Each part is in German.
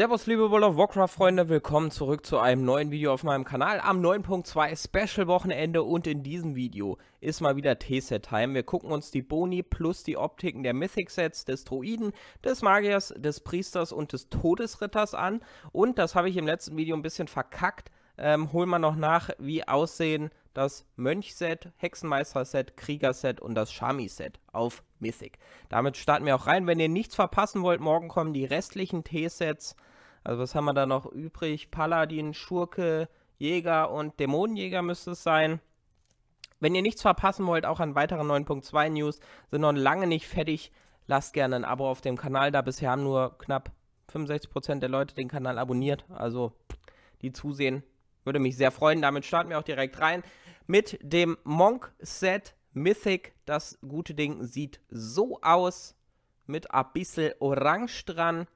Servus liebe World of Warcraft Freunde, willkommen zurück zu einem neuen Video auf meinem Kanal am 9.2 Special Wochenende und in diesem Video ist mal wieder T-Set Time. Wir gucken uns die Boni plus die Optiken der Mythic Sets des Druiden, des Magiers, des Priesters und des Todesritters an und das habe ich im letzten Video ein bisschen verkackt. Ähm, holen wir noch nach, wie aussehen das Mönch-Set, Hexenmeister-Set, Krieger-Set und das Shami-Set auf Mythic. Damit starten wir auch rein. Wenn ihr nichts verpassen wollt, morgen kommen die restlichen T-Sets also was haben wir da noch übrig? Paladin, Schurke, Jäger und Dämonenjäger müsste es sein. Wenn ihr nichts verpassen wollt, auch an weiteren 9.2 News, sind noch lange nicht fertig. Lasst gerne ein Abo auf dem Kanal da. Bisher haben nur knapp 65% der Leute den Kanal abonniert. Also die zusehen, würde mich sehr freuen. Damit starten wir auch direkt rein mit dem Monk-Set Mythic. Das gute Ding sieht so aus. Mit ein bisschen Orange dran.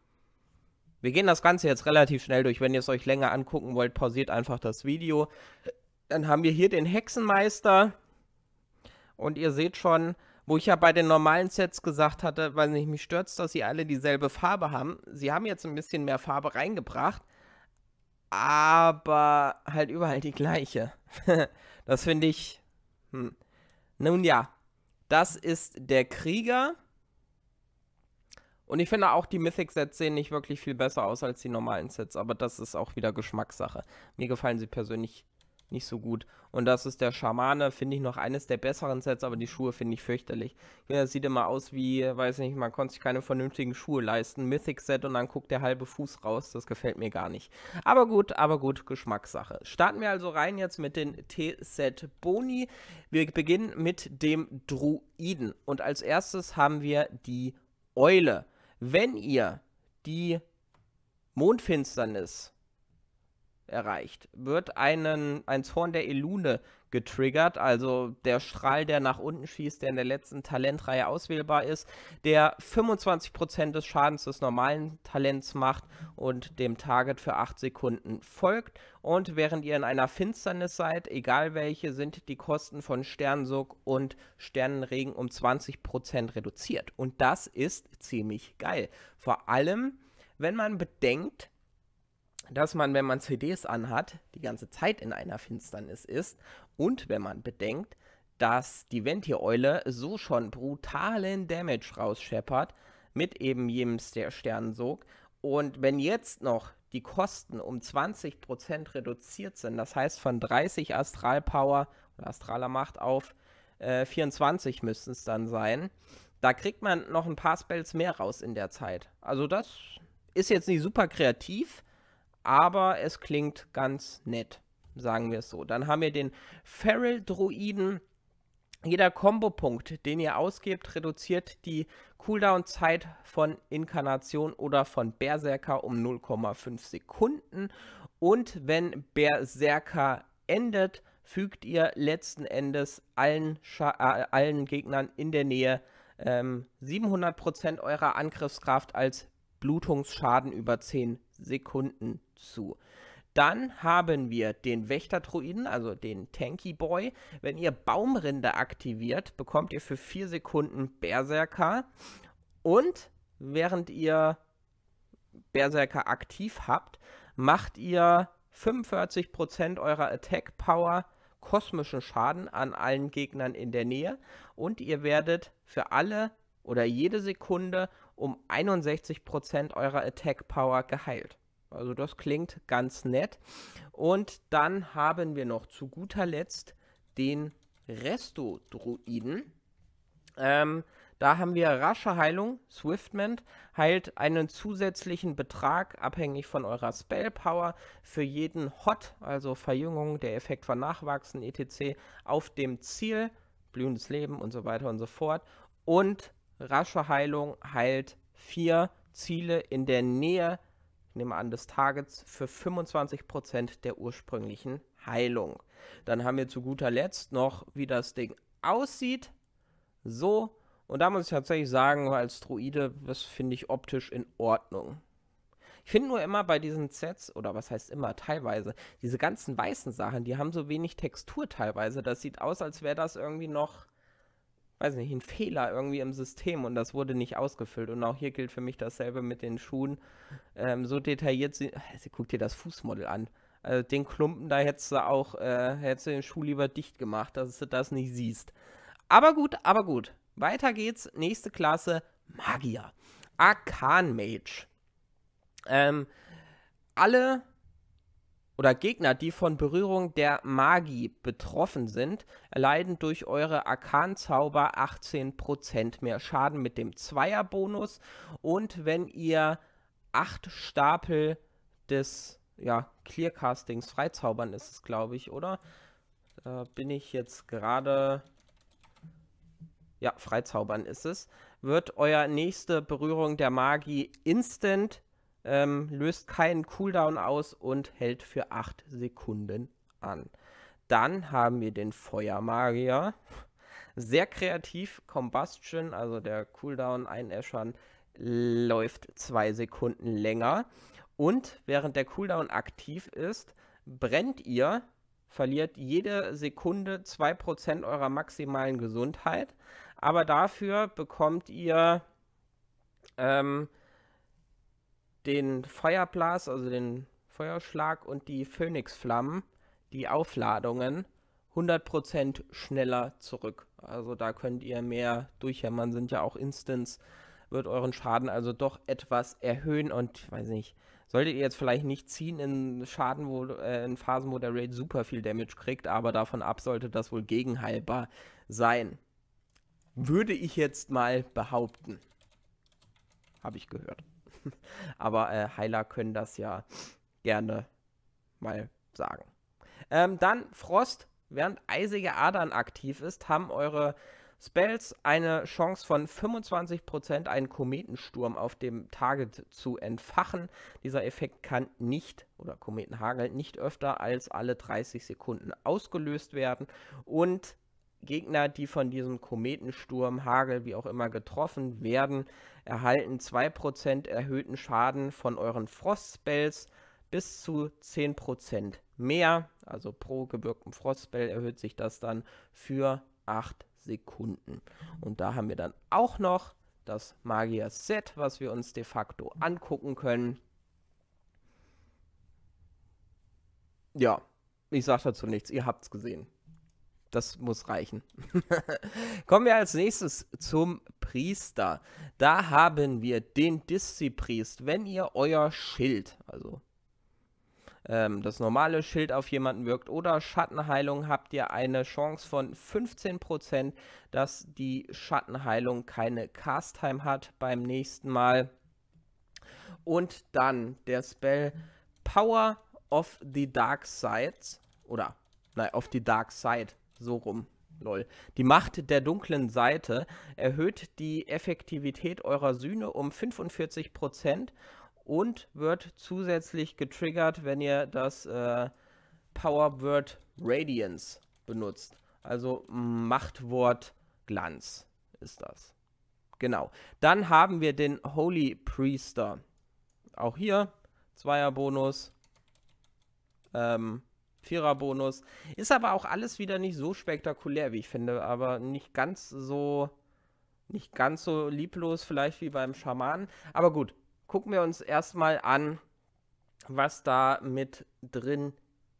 Wir gehen das Ganze jetzt relativ schnell durch. Wenn ihr es euch länger angucken wollt, pausiert einfach das Video. Dann haben wir hier den Hexenmeister. Und ihr seht schon, wo ich ja bei den normalen Sets gesagt hatte, weil nicht, mich stört, dass sie alle dieselbe Farbe haben. Sie haben jetzt ein bisschen mehr Farbe reingebracht, aber halt überall die gleiche. das finde ich. Hm. Nun ja, das ist der Krieger. Und ich finde auch, die Mythic-Sets sehen nicht wirklich viel besser aus als die normalen Sets, aber das ist auch wieder Geschmackssache. Mir gefallen sie persönlich nicht so gut. Und das ist der Schamane, finde ich noch eines der besseren Sets, aber die Schuhe finde ich fürchterlich. Das sieht immer aus wie, weiß nicht, man konnte sich keine vernünftigen Schuhe leisten. Mythic-Set und dann guckt der halbe Fuß raus, das gefällt mir gar nicht. Aber gut, aber gut, Geschmackssache. Starten wir also rein jetzt mit den T-Set-Boni. Wir beginnen mit dem Druiden. Und als erstes haben wir die Eule wenn ihr die Mondfinsternis erreicht, wird einen, ein Zorn der Elune getriggert, also der Strahl, der nach unten schießt, der in der letzten Talentreihe auswählbar ist, der 25% des Schadens des normalen Talents macht und dem Target für 8 Sekunden folgt. Und während ihr in einer Finsternis seid, egal welche, sind die Kosten von Sternensog und Sternenregen um 20% reduziert. Und das ist ziemlich geil. Vor allem, wenn man bedenkt, dass man, wenn man CDs anhat, die ganze Zeit in einer Finsternis ist und wenn man bedenkt, dass die Ventiereule so schon brutalen Damage rausscheppert mit eben jedem Sternensog und wenn jetzt noch die Kosten um 20% reduziert sind, das heißt von 30 Astral Power oder Astraler Macht auf äh, 24 müssten es dann sein, da kriegt man noch ein paar Spells mehr raus in der Zeit. Also das ist jetzt nicht super kreativ, aber es klingt ganz nett, sagen wir es so. Dann haben wir den Feral-Druiden. Jeder Kombopunkt, den ihr ausgebt, reduziert die Cooldown-Zeit von Inkarnation oder von Berserker um 0,5 Sekunden. Und wenn Berserker endet, fügt ihr letzten Endes allen, Scha äh, allen Gegnern in der Nähe ähm, 700% eurer Angriffskraft als Blutungsschaden über 10 Sekunden zu. Dann haben wir den Wächter-Druiden, also den Tanky Boy. Wenn ihr Baumrinde aktiviert, bekommt ihr für 4 Sekunden Berserker. Und während ihr Berserker aktiv habt, macht ihr 45% eurer Attack Power kosmischen Schaden an allen Gegnern in der Nähe. Und ihr werdet für alle oder jede Sekunde um 61% eurer Attack Power geheilt. Also das klingt ganz nett. Und dann haben wir noch zu guter Letzt den Resto-Druiden. Ähm, da haben wir rasche Heilung, Swiftment, heilt einen zusätzlichen Betrag, abhängig von eurer Spellpower, für jeden Hot, also Verjüngung, der Effekt von Nachwachsen, etc., auf dem Ziel, blühendes Leben und so weiter und so fort. Und rasche Heilung heilt vier Ziele in der Nähe, ich nehme an, des Targets für 25% der ursprünglichen Heilung. Dann haben wir zu guter Letzt noch, wie das Ding aussieht. So, und da muss ich tatsächlich sagen, als Druide, das finde ich optisch in Ordnung. Ich finde nur immer bei diesen Sets, oder was heißt immer, teilweise, diese ganzen weißen Sachen, die haben so wenig Textur teilweise. Das sieht aus, als wäre das irgendwie noch weiß nicht, ein Fehler irgendwie im System und das wurde nicht ausgefüllt. Und auch hier gilt für mich dasselbe mit den Schuhen. Ähm, so detailliert sie, sie guckt dir das Fußmodell an. Also den Klumpen, da hättest du auch, äh, hättest du den Schuh lieber dicht gemacht, dass du das nicht siehst. Aber gut, aber gut. Weiter geht's. Nächste Klasse, Magier. Arcan Mage. Ähm, alle oder Gegner, die von Berührung der Magie betroffen sind, erleiden durch eure Arkanzauber 18% mehr Schaden mit dem Zweierbonus. Und wenn ihr 8 Stapel des ja, Clearcastings freizaubern ist es, glaube ich, oder? Da bin ich jetzt gerade... Ja, freizaubern ist es. Wird euer nächste Berührung der Magie instant ähm, löst keinen Cooldown aus und hält für 8 Sekunden an. Dann haben wir den Feuermagier. Sehr kreativ, Combustion, also der Cooldown einäschern, läuft 2 Sekunden länger. Und während der Cooldown aktiv ist, brennt ihr, verliert jede Sekunde 2% eurer maximalen Gesundheit. Aber dafür bekommt ihr ähm, den Feuerblas, also den Feuerschlag und die Phönixflammen, die Aufladungen, 100% schneller zurück. Also da könnt ihr mehr durchhämmern, sind ja auch Instants, wird euren Schaden also doch etwas erhöhen und weiß nicht, solltet ihr jetzt vielleicht nicht ziehen in Schaden, wo, äh, in Phasen, wo der Raid super viel Damage kriegt, aber davon ab sollte das wohl gegenheilbar sein. Würde ich jetzt mal behaupten. Habe ich gehört. Aber äh, Heiler können das ja gerne mal sagen. Ähm, dann Frost. Während eisige Adern aktiv ist, haben eure Spells eine Chance von 25%, einen Kometensturm auf dem Target zu entfachen. Dieser Effekt kann nicht, oder Kometenhagel, nicht öfter als alle 30 Sekunden ausgelöst werden. Und Gegner, die von diesem Kometensturm, Hagel, wie auch immer getroffen werden, erhalten 2% erhöhten Schaden von euren Frostspells bis zu 10% mehr. Also pro gewirkten Frostspell erhöht sich das dann für 8 Sekunden. Und da haben wir dann auch noch das Magier-Set, was wir uns de facto angucken können. Ja, ich sage dazu nichts, ihr habt es gesehen das muss reichen. Kommen wir als nächstes zum Priester. Da haben wir den Diszipriest. Wenn ihr euer Schild, also ähm, das normale Schild auf jemanden wirkt oder Schattenheilung, habt ihr eine Chance von 15%, dass die Schattenheilung keine Cast-Time hat beim nächsten Mal. Und dann der Spell Power of the Dark Sides oder nein, auf die Dark Side so rum. Lol. Die Macht der dunklen Seite erhöht die Effektivität eurer Sühne um 45% und wird zusätzlich getriggert, wenn ihr das äh, Word Radiance benutzt. Also Machtwort Glanz ist das. Genau. Dann haben wir den Holy Priester. Auch hier Zweierbonus. Ähm, Vierer-Bonus. Ist aber auch alles wieder nicht so spektakulär, wie ich finde, aber nicht ganz so nicht ganz so lieblos vielleicht wie beim Schamanen. Aber gut, gucken wir uns erstmal an, was da mit drin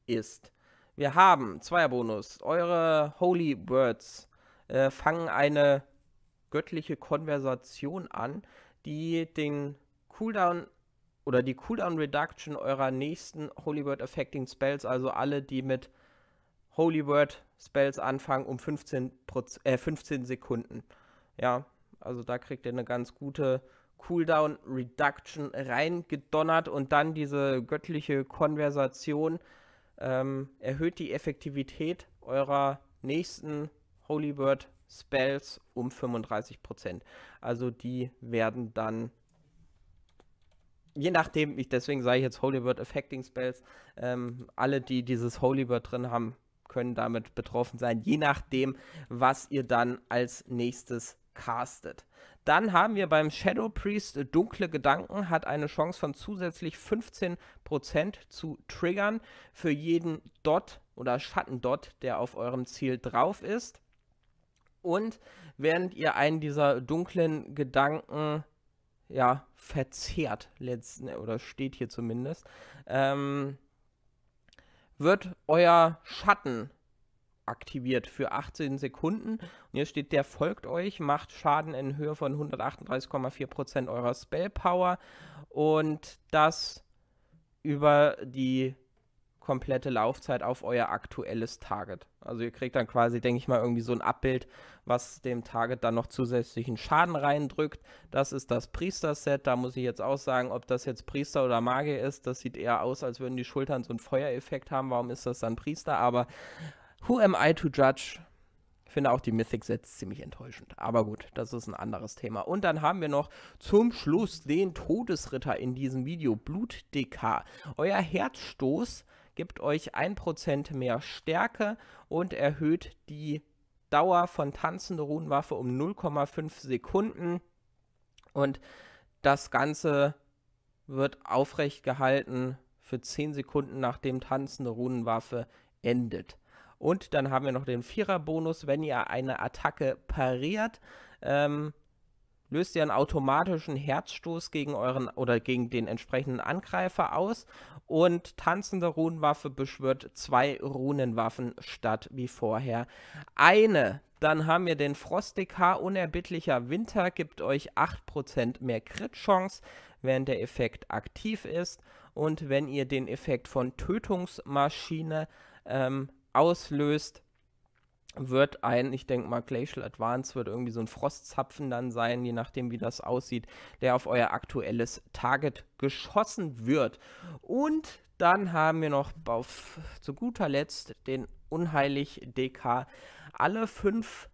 ist. Wir haben Zweierbonus. Eure Holy Words äh, fangen eine göttliche Konversation an, die den Cooldown oder die Cooldown Reduction eurer nächsten Holy Word Affecting Spells, also alle, die mit Holy Word Spells anfangen, um 15, äh, 15 Sekunden. Ja, also da kriegt ihr eine ganz gute Cooldown Reduction reingedonnert und dann diese göttliche Konversation ähm, erhöht die Effektivität eurer nächsten Holy Word Spells um 35%. Also die werden dann je nachdem, ich, deswegen sage ich jetzt Holy Word Affecting Spells, ähm, alle, die dieses Holy Word drin haben, können damit betroffen sein, je nachdem, was ihr dann als nächstes castet. Dann haben wir beim Shadow Priest Dunkle Gedanken, hat eine Chance von zusätzlich 15% zu triggern für jeden Dot oder Schattendot, der auf eurem Ziel drauf ist. Und während ihr einen dieser dunklen Gedanken ja, verzehrt letzten, e- oder steht hier zumindest, ähm, wird euer Schatten aktiviert für 18 Sekunden. Und hier steht, der folgt euch, macht Schaden in Höhe von 138,4% eurer Spellpower und das über die komplette Laufzeit auf euer aktuelles Target. Also ihr kriegt dann quasi, denke ich mal, irgendwie so ein Abbild, was dem Target dann noch zusätzlichen Schaden reindrückt. Das ist das Priester-Set. Da muss ich jetzt auch sagen, ob das jetzt Priester oder Magier ist, das sieht eher aus, als würden die Schultern so einen Feuereffekt haben. Warum ist das dann Priester? Aber who am I to judge? Ich finde auch die Mythic-Sets ziemlich enttäuschend. Aber gut, das ist ein anderes Thema. Und dann haben wir noch zum Schluss den Todesritter in diesem Video, Blutdk. Euer Herzstoß gibt euch 1% mehr Stärke und erhöht die Dauer von tanzende Runenwaffe um 0,5 Sekunden. Und das Ganze wird aufrecht gehalten für 10 Sekunden, nachdem tanzende Runenwaffe endet. Und dann haben wir noch den Vierer-Bonus, wenn ihr eine Attacke pariert. Ähm, löst ihr einen automatischen Herzstoß gegen euren oder gegen den entsprechenden Angreifer aus und tanzende Runenwaffe beschwört zwei Runenwaffen statt wie vorher eine. Dann haben wir den Frostig Unerbittlicher Winter, gibt euch 8% mehr Crit-Chance, während der Effekt aktiv ist. Und wenn ihr den Effekt von Tötungsmaschine ähm, auslöst, wird ein, ich denke mal, Glacial Advance wird irgendwie so ein Frostzapfen dann sein, je nachdem, wie das aussieht, der auf euer aktuelles Target geschossen wird. Und dann haben wir noch auf, zu guter Letzt den Unheilig DK. Alle fünf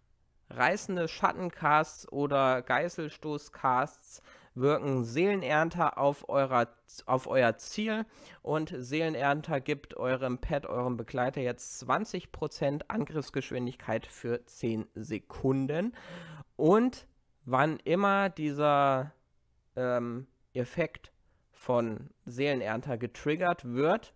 reißende Schattencasts oder Geißelstoßcasts wirken Seelenernter auf, eurer, auf euer Ziel und Seelenernter gibt eurem Pet, eurem Begleiter jetzt 20% Angriffsgeschwindigkeit für 10 Sekunden. Und wann immer dieser ähm, Effekt von Seelenernter getriggert wird,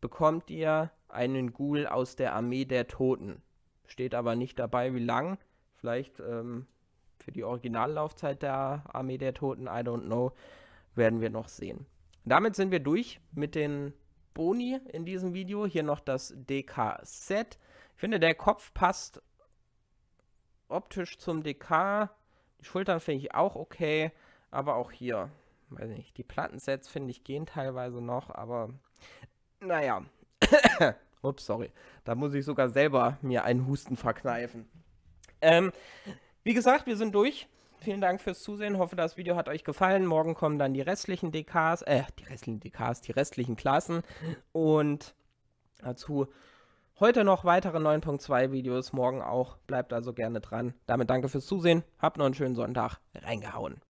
bekommt ihr einen Ghoul aus der Armee der Toten. Steht aber nicht dabei, wie lang. Vielleicht ähm, für die Originallaufzeit der Armee der Toten, I don't know, werden wir noch sehen. Damit sind wir durch mit den Boni in diesem Video. Hier noch das DK-Set. Ich finde, der Kopf passt optisch zum DK. Die Schultern finde ich auch okay, aber auch hier, weiß nicht, die Plattensets finde ich gehen teilweise noch, aber naja. Ups, sorry. Da muss ich sogar selber mir einen Husten verkneifen. Ähm, wie gesagt, wir sind durch. Vielen Dank fürs Zusehen. Hoffe, das Video hat euch gefallen. Morgen kommen dann die restlichen DKs, äh, die restlichen DKs, die restlichen Klassen. Und dazu heute noch weitere 9.2 Videos, morgen auch. Bleibt also gerne dran. Damit danke fürs Zusehen. Habt noch einen schönen Sonntag. Reingehauen.